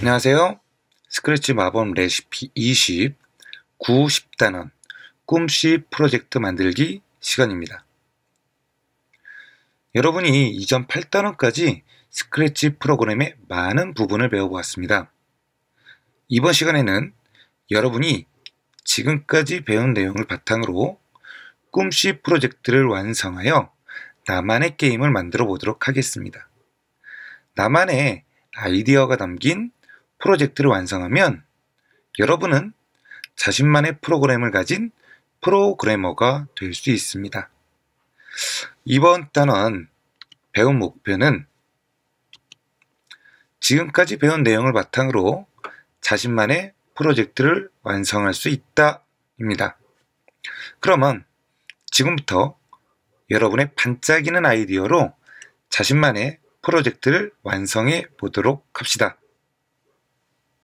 안녕하세요. 스크래치 마법 레시피 20 9 10단원 꿈씨 프로젝트 만들기 시간입니다. 여러분이 이전 8단원까지 스크래치 프로그램의 많은 부분을 배워보았습니다. 이번 시간에는 여러분이 지금까지 배운 내용을 바탕으로 꿈씨 프로젝트를 완성하여 나만의 게임을 만들어 보도록 하겠습니다. 나만의 아이디어가 담긴 프로젝트를 완성하면 여러분은 자신만의 프로그램을 가진 프로그래머가 될 수 있습니다. 이번 단원 배운 목표는 지금까지 배운 내용을 바탕으로 자신만의 프로젝트를 완성할 수 있다 입니다. 그러면 지금부터 여러분의 반짝이는 아이디어로 자신만의 프로젝트를 완성해 보도록 합시다.